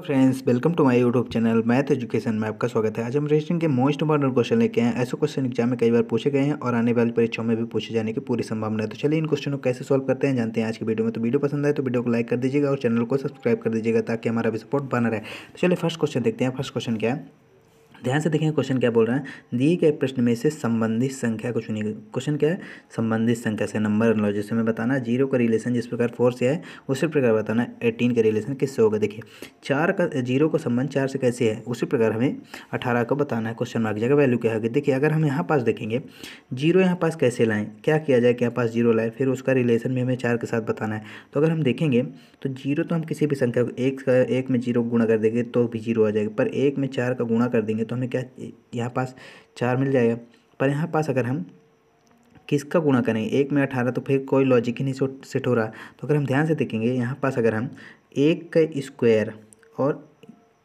friends welcome to my YouTube channel math education में आपका स्वागत है आज हम रजिस्ट्रेशन के मोस्ट इंपॉर्टेंट क्वेश्चन लेके हैं ऐसे क्वेश्चन एग्जाम में कई बार पूछे गए हैं और आने वाली परीक्षाओं में भी पूछे जाने की पूरी संभावना है तो चलिए इन क्वेश्चनों को कैसे सॉल्व करते हैं जानते हैं आज की वीडियो में तो वीडियो पसंद आए तो वीडियो को लाइक कर दीजिएगा और चैनल को सब्सक्राइब कर दीजिएगा ताकि हमारा भी सपोर्ट बना रहे तो चलिए फर्स्ट क्वेश्चन देखते हैं फर्स्ट क्वेश्चन क्या है ध्यान से देखें क्वेश्चन क्या बोल रहे हैं दिए गए प्रश्न में से संबंधित संख्या को चुनिए क्वेश्चन क्या है संबंधित संख्या से नंबर एनोलॉजी से हमें बताना जीरो का रिलेशन जिस प्रकार फोर से है उसी प्रकार बताना एटीन का रिलेशन किससे होगा देखिए चार का जीरो का संबंध चार से कैसे है उसी प्रकार हमें अठारह को बताना है क्वेश्चन मार्क जगह वैल्यू क्या होगी देखिए अगर हम यहाँ पास देखेंगे जीरो यहाँ पास कैसे लाएँ क्या किया जाए कि यहाँ पास जीरो लाए फिर उसका रिलेशन भी हमें चार के साथ बताना है तो अगर हम देखेंगे तो जीरो तो हम किसी भी संख्या को एक का एक में जीरो गुणा कर देंगे तो भी जीरो आ जाएगा पर एक में चार का गुणा कर देंगे तो तो हमें क्या यहाँ पास चार मिल जाएगा पर यहाँ पास अगर हम किसका गुणा करेंगे एक में अठारह तो फिर कोई लॉजिक ही नहीं सेट हो रहा तो अगर हम ध्यान से देखेंगे यहाँ पास अगर हम एक का स्क्वायर और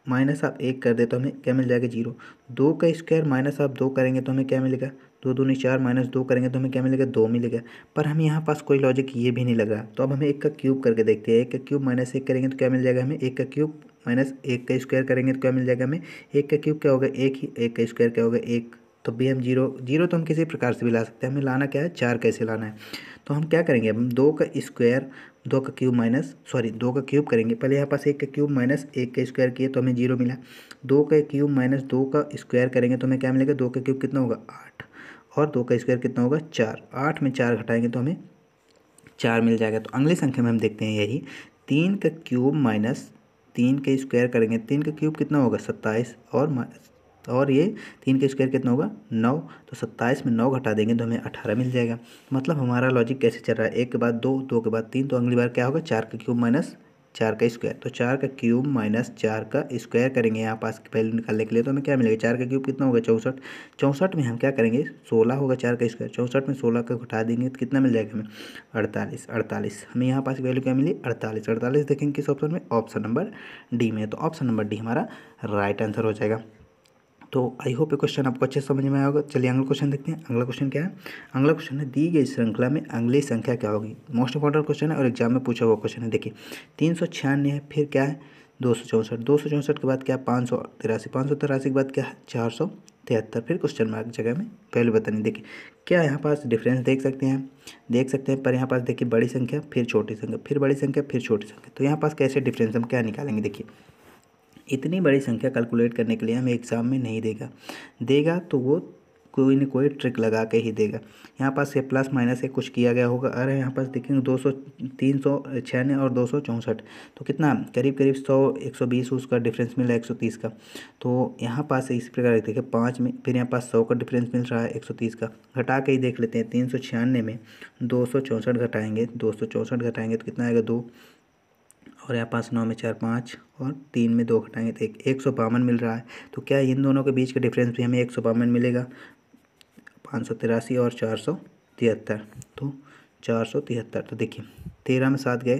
माइनस आप एक कर दे तो हमें क्या मिल जाएगा जीरो दो का स्क्वायर माइनस आप दो करेंगे तो हमें क्या मिलेगा दो दो नहीं चार माइनस दो करेंगे तो हमें क्या मिलेगा दो मिलेगा पर हमें यहाँ पास कोई लॉजिक ये भी नहीं लग रहा तो अब हमें एक का क्यूब करके देखते हैं एक का क्यूब माइनस एक करेंगे तो क्या मिल जाएगा हमें एक का क्यूब माइनस एक का स्क्वायर करेंगे तो क्या मिल जाएगा हमें एक का क्यूब क्या होगा एक ही एक का स्क्वायर क्या होगा एक तो भी हम जीरो जीरो तो हम किसी प्रकार से भी ला सकते हैं हमें लाना क्या है चार कैसे लाना है तो हम क्या करेंगे हम दो का स्क्वायर दो का क्यूब माइनस सॉरी दो का क्यूब करेंगे पहले यहाँ पास एक का क्यूब माइनस एक का स्क्वायर किए तो हमें जीरो मिला दो का क्यूब माइनस दो का स्क्वायर करेंगे तो हमें क्या मिलेगा दो का क्यूब कितना होगा आठ और दो का स्क्वायर कितना होगा चार आठ में चार घटाएंगे तो हमें चार मिल जाएगा तो अगली संख्या में हम देखते हैं यही तीन का क्यूब माइनस तीन के स्क्वायर करेंगे तीन का क्यूब कितना होगा सत्ताईस और और ये तीन का स्क्वायर कितना होगा नौ तो सत्ताईस में नौ घटा देंगे तो हमें अठारह मिल जाएगा मतलब हमारा लॉजिक कैसे चल रहा है एक के बाद दो दो के बाद तीन तो अगली बार क्या होगा चार का क्यूब माइनस चार का स्क्वायर तो चार का क्यूब माइनस चार का स्क्वायर करेंगे यहाँ पास वैल्यू निकालने के लिए तो हमें क्या मिलेगा चार का क्यूब कितना होगा चौंसठ चौंसठ में हम क्या करेंगे सोलह होगा चार का स्क्वायर चौंसठ में सोलह का घटा देंगे तो कितना मिल जाएगा हमें अड़तालीस अड़तालीस हमें यहाँ पास की वैल्यू क्या मिली अड़तालीस अड़तालीस देखेंगे किस ऑप्शन में ऑप्शन नंबर डी में तो ऑप्शन नंबर डी हमारा राइट आंसर हो जाएगा तो आई होप ये क्वेश्चन आपको अच्छे समझ में आया होगा चलिए अगला क्वेश्चन देखते हैं अगला क्वेश्चन क्या है अगला क्वेश्चन है दी गई श्रृंखला में अगली संख्या क्या होगी मोस्ट इंपॉर्टेंट क्वेश्चन है और एग्जाम में पूछा हुआ क्वेश्चन है देखिए तीन सौ छियानवे है फिर क्या है दो सौ चौंसठ दो सौ चौंसठ के बाद क्या है पाँच सौ तिरासी पाँच सौ तिरासी के बाद क्या है चार सौ तिहत्तर फिर क्वेश्चन मार्क जगह में वैल्यू बतानी देखिए क्या यहाँ पास डिफरेंस देख सकते हैं देख सकते हैं पर यहाँ पास देखिए बड़ी संख्या फिर छोटी संख्या फिर बड़ी संख्या फिर छोटी संख्या तो यहाँ पास कैसे डिफरेंस हम क्या निकालेंगे देखिए इतनी बड़ी संख्या कैलकुलेट करने के लिए हमें एग्ज़ाम में नहीं देगा देगा तो वो कोई ना कोई ट्रिक लगा के ही देगा यहाँ पास ये प्लस माइनस से कुछ किया गया होगा अरे यहाँ पास देखेंगे दो सौ तीन सौ छियानवे और दो सौ चौंसठ तो कितना करीब करीब सौ एक सौ बीस उसका डिफरेंस है एक सौ तीस का तो यहाँ पास से इस प्रकार देखिए पाँच में फिर यहाँ पास सौ का डिफरेंस मिल रहा है एक सौ तीस का घटा के ही देख लेते हैं तीन सौ छियानवे में दो सौ चौंसठ घटाएंगे दो सौ चौंसठ घटाएंगे तो कितना आएगा दो और यहाँ पास नौ में चार पाँच और तीन में दो घटाएंगे तो एक, एक सौ बावन मिल रहा है तो क्या इन दोनों के बीच का डिफरेंस भी हमें एक सौ बावन मिलेगा पाँच सौ तिरासी और चार सौ तिहत्तर तो चार सौ तिहत्तर तो देखिए तेरह में सात गए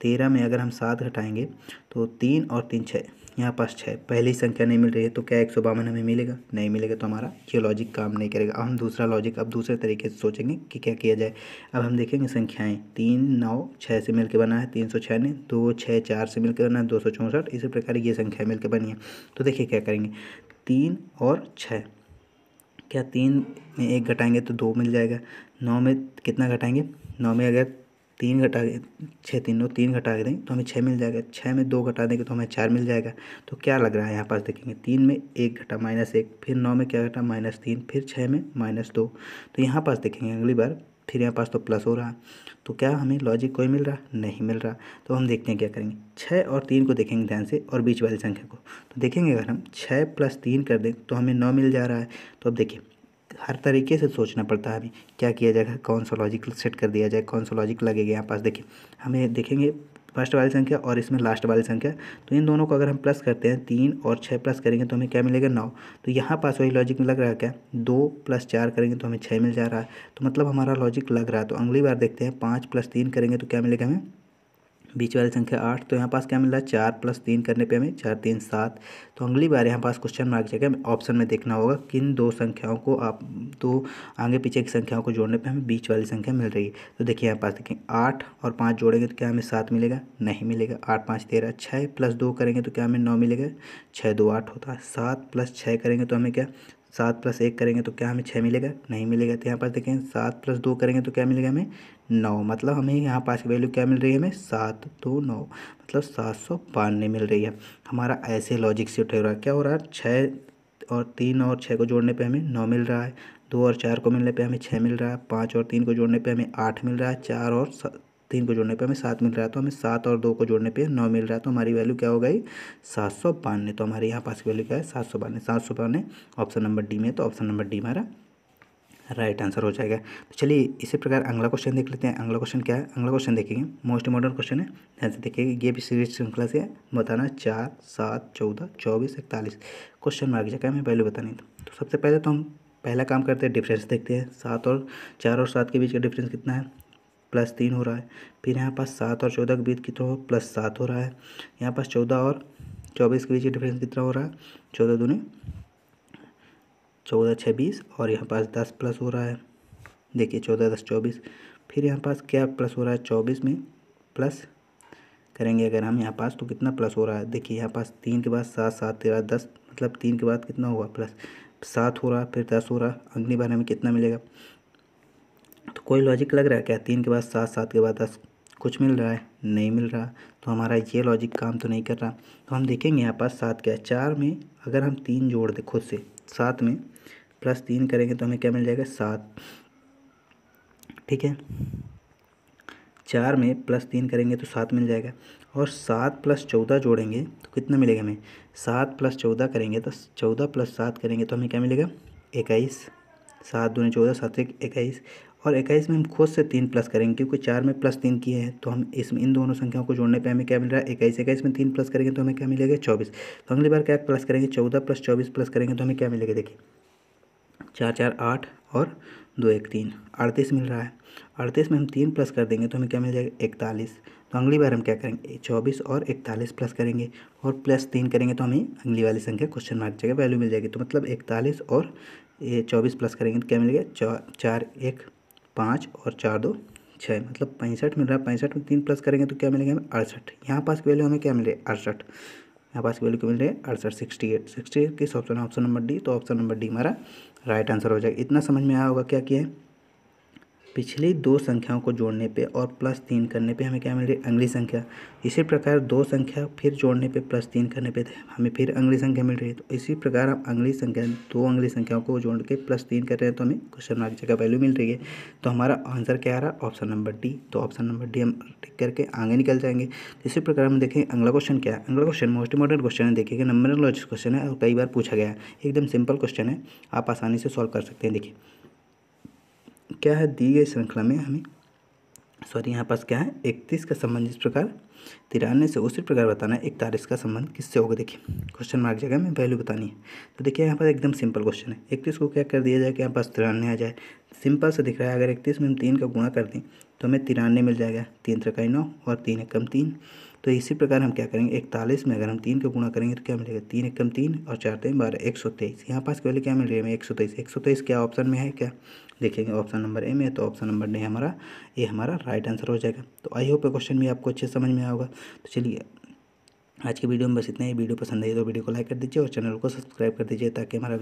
तेरह में अगर हम सात घटाएंगे तो तीन और तीन छः यहाँ पास छः पहली संख्या नहीं मिल रही है तो क्या एक सौ बावन हमें मिलेगा नहीं मिलेगा तो हमारा ये लॉजिक काम नहीं करेगा अब हम दूसरा लॉजिक अब दूसरे तरीके से सोचेंगे कि क्या किया जाए अब हम देखेंगे संख्याएँ तीन नौ छः से मिलकर बना है तीन सौ ने दो छः चार से मिलकर बना है दो सौ चौंसठ इसी प्रकार ये संख्या मिलकर बनी है तो देखिए क्या करेंगे तीन और छः क्या तीन में एक घटाएंगे तो दो मिल जाएगा नौ में कितना घटाएंगे नौ में अगर तीन घटा के छः तीन नौ तीन घटा के देंगे तो हमें छः मिल जाएगा छः में दो घटा देंगे तो हमें चार मिल जाएगा तो क्या लग रहा है यहाँ पास देखेंगे तीन में एक घटा माइनस एक फिर नौ में क्या घटा माइनस तीन फिर छः में माइनस दो तो यहाँ पास देखेंगे अगली बार फिर यहाँ पास तो प्लस हो रहा तो क्या हमें लॉजिक कोई मिल रहा नहीं मिल रहा तो हम देखते हैं क्या करेंगे छः और तीन को देखेंगे ध्यान से और बीच वाली संख्या को तो देखेंगे अगर हम छः प्लस तीन कर दें तो हमें नौ मिल जा रहा है तो अब देखिए हर तरीके से सोचना पड़ता है हमें क्या किया जाएगा कौन सा लॉजिक सेट कर दिया जाए कौन सा लॉजिक लगेगा यहाँ पास देखिए हमें देखेंगे फर्स्ट वाली संख्या और इसमें लास्ट वाली संख्या तो इन दोनों को अगर हम प्लस करते हैं तीन और छः प्लस करेंगे तो हमें क्या मिलेगा नौ तो यहाँ पास वही लॉजिक में लग रहा है क्या दो प्लस चार करेंगे तो हमें छः मिल जा रहा है तो मतलब हमारा लॉजिक लग रहा है तो अगली बार देखते हैं पाँच प्लस तीन करेंगे तो क्या मिलेगा हमें बीच वाली संख्या आठ तो यहाँ पास क्या मिल रहा है चार प्लस तीन करने पे हमें चार तीन सात तो अगली बार यहाँ पास क्वेश्चन मार्क जगह ऑप्शन में देखना होगा किन दो संख्याओं को आप दो आगे पीछे की संख्याओं को जोड़ने पे हमें बीच वाली संख्या मिल रही है तो देखिए यहाँ पास देखें आठ और पाँच जोड़ेंगे तो क्या हमें सात मिलेगा नहीं मिलेगा आठ पाँच तेरह छः प्लस दो करेंगे तो क्या हमें नौ मिलेगा छः दो आठ होता है सात प्लस छः करेंगे तो हमें क्या सात प्लस एक करेंगे तो क्या हमें छः मिलेगा नहीं मिलेगा तो यहाँ पर देखें सात प्लस दो करेंगे तो क्या मिलेगा हमें नौ मतलब हमें यहाँ पास की वैल्यू क्या मिल रही है हमें सात दो नौ मतलब सात सौ बानवे मिल रही है हमारा ऐसे लॉजिक शिफ्ट हो रहा है क्या हो रहा है छः और तीन और छः को जोड़ने पे हमें नौ मिल रहा है दो और चार को मिलने पे हमें छः मिल रहा है पाँच और तीन को जोड़ने पे हमें आठ मिल रहा है चार और तीन को जोड़ने पे हमें सात मिल रहा है तो हमें सात और दो को जोड़ने पे नौ मिल रहा है तो हमारी वैल्यू क्या हो गई सात सौ बानवे तो हमारे यहाँ पास की वैल्यू क्या है सात सौ बानवे सात सौ बानवे ऑप्शन नंबर डी में तो ऑप्शन नंबर डी हमारा राइट आंसर हो जाएगा तो चलिए इसी प्रकार अगला क्वेश्चन देख लेते हैं अगला क्वेश्चन क्या है अगला क्वेश्चन देखेंगे मोस्ट इंपॉर्टेंट क्वेश्चन है ध्यान से देखिए ये भी सीरीज श्रृंखला से बताना चार सात चौदह चौबीस इकतालीस क्वेश्चन मार्क जगह हमें पहले बताने तो।, तो सबसे पहले तो हम पहला काम करते हैं डिफरेंस देखते हैं सात और चार और सात के बीच का डिफरेंस कितना है प्लस तीन हो रहा है फिर यहाँ पास सात और चौदह के बीच कितना हो प्लस सात हो रहा है यहाँ पास चौदह और चौबीस के बीच का डिफरेंस कितना हो रहा है चौदह दूनी चौदह छः बीस और यहाँ पास दस प्लस हो रहा है देखिए चौदह दस चौबीस फिर यहाँ पास क्या प्लस हो रहा है चौबीस में प्लस करेंगे अगर हम यहाँ पास तो कितना प्लस हो रहा है देखिए यहाँ पास तीन के बाद सात सात तेरह दस मतलब तीन के बाद कितना होगा प्लस सात हो रहा फिर दस हो रहा अग्नि बार हमें कितना मिलेगा तो कोई लॉजिक लग रहा है क्या तीन के बाद सात सात के बाद दस कुछ मिल रहा है नहीं मिल रहा तो हमारा ये लॉजिक काम तो नहीं कर रहा तो हम देखेंगे यहाँ पास सात क्या चार में अगर हम तीन जोड़ दें खुद से सात में प्लस तीन करेंगे तो हमें क्या मिल जाएगा सात ठीक है चार में प्लस तीन करेंगे तो सात मिल जाएगा और सात प्लस चौदह जोड़ेंगे तो कितना मिलेगा हमें सात प्लस चौदह करेंगे तो चौदह प्लस सात करेंगे तो हमें क्या मिलेगा इक्कीस सात दो चौदह सात एक इक्कीस और इक्कीस में हम खुद से तीन प्लस करेंगे क्योंकि चार में प्लस तीन किए हैं तो हम इसमें इन दोनों संख्याओं को जोड़ने पे हमें क्या मिल रहा है इक्कीस इक्कीस में तीन प्लस करेंगे तो हमें क्या मिलेगा चौबीस तो अगली बार क्या प्लस करेंगे चौदह प्लस चौबीस प्लस करेंगे तो हमें क्या मिलेगा देखिए चार चार आठ और दो एक तीन अड़तीस मिल रहा है अड़तीस में हम तीन प्लस कर देंगे तो हमें क्या मिल जाएगा इकतालीस तो अगली बार हम क्या करेंगे चौबीस और इकतालीस प्लस करेंगे और प्लस तीन करेंगे तो हमें अगली वाली संख्या क्वेश्चन मार्क जगह वैल्यू मिल जाएगी तो मतलब इकतालीस और ये चौबीस प्लस करेंगे तो क्या मिलेगा चार एक पाँच और चार दो छः मतलब पैंसठ मिल रहा है पैंसठ में तीन प्लस करेंगे तो क्या मिलेगा हमें अड़सठ यहाँ पास की वैल्यू हमें क्या मिल रही है अड़सठ यहाँ पास की वैल्यू क्या मिल रही है अड़सठ सिक्सटी एट सिक्सटी एट किस ऑप्शन है ऑप्शन नंबर डी तो ऑप्शन नंबर डी हमारा राइट आंसर हो जाएगा इतना समझ में आया होगा क्या किया है पिछली दो संख्याओं को जोड़ने पे और प्लस तीन करने पे हमें क्या मिल रही है अगली संख्या इसी प्रकार दो संख्या फिर जोड़ने पे प्लस तीन करने पे हमें फिर अगली संख्या मिल रही है तो इसी प्रकार हम अगली संख्या दो अगली संख्याओं को जोड़ के प्लस तीन कर रहे हैं तो हमें क्वेश्चन मार्क जगह वैल्यू मिल रही है तो हमारा आंसर क्या आ रहा है ऑप्शन नंबर डी तो ऑप्शन नंबर डी हम टिक करके आगे निकल जाएंगे इसी प्रकार हम देखें अगला क्वेश्चन क्या है अगला क्वेश्चन मोस्ट इंपॉर्टेंट क्वेश्चन है देखिए नंबर क्वेश्चन है और कई बार पूछा गया है एकदम सिंपल क्वेश्चन है आप आसानी से सॉल्व कर सकते हैं देखिए क्या है दी गई श्रृंखला में हमें सॉरी यहाँ पास क्या है इकतीस का संबंध इस प्रकार तिरानवे से उसी प्रकार बताना है इकतालीस का संबंध किससे होगा देखिए क्वेश्चन मार्क जगह में वैल्यू बतानी है तो देखिए यहाँ पर एकदम सिंपल क्वेश्चन है इकतीस को क्या कर दिया जाए कि यहाँ पास तिरानवे आ जाए सिंपल से दिख रहा है अगर इकतीस में हम तीन का गुणा कर दें तो हमें तिरानवे मिल जाएगा तीन त्रिकाई नौ और तीन एक कम तीन तो इसी प्रकार हम क्या करेंगे इकतालीस में अगर हम तीन का गुणा करेंगे तो क्या मिलेगा तीन एकम तीन और चार तीन बारह एक सौ तेईस यहाँ पास पहले क्या मिल रही है एक सौ तेईस एक सौ तेईस क्या ऑप्शन में है क्या देखेंगे ऑप्शन नंबर ए में तो ऑप्शन नंबर डी हमारा ये हमारा राइट आंसर हो जाएगा तो आई होप क्वेश्चन भी आपको अच्छे समझ में आएगा तो चलिए आज की वीडियो में बस इतना ही वीडियो पसंद आई तो वीडियो को लाइक कर दीजिए और चैनल को सब्सक्राइब कर दीजिए ताकि हमारा